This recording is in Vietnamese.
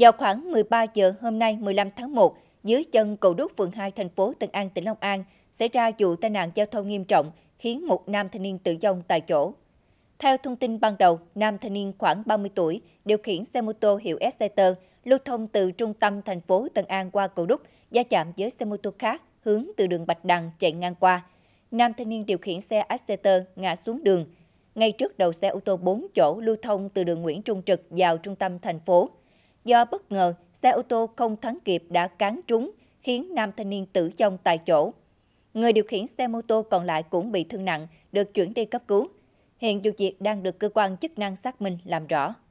Vào khoảng 13 giờ hôm nay 15 tháng 1, dưới chân cầu đúc phường 2 thành phố Tân An, tỉnh Long An, xảy ra vụ tai nạn giao thông nghiêm trọng khiến một nam thanh niên tử vong tại chỗ. Theo thông tin ban đầu, nam thanh niên khoảng 30 tuổi điều khiển xe mô tô hiệu Exciter lưu thông từ trung tâm thành phố Tân An qua cầu đúc, va chạm với xe mô tô khác hướng từ đường Bạch Đằng chạy ngang qua. Nam thanh niên điều khiển xe Exciter ngã xuống đường, ngay trước đầu xe ô tô 4 chỗ lưu thông từ đường Nguyễn Trung Trực vào trung tâm thành phố. Do bất ngờ, xe ô tô không thắng kịp đã cán trúng, khiến nam thanh niên tử vong tại chỗ. Người điều khiển xe mô tô còn lại cũng bị thương nặng, được chuyển đi cấp cứu. Hiện vụ việc đang được cơ quan chức năng xác minh làm rõ.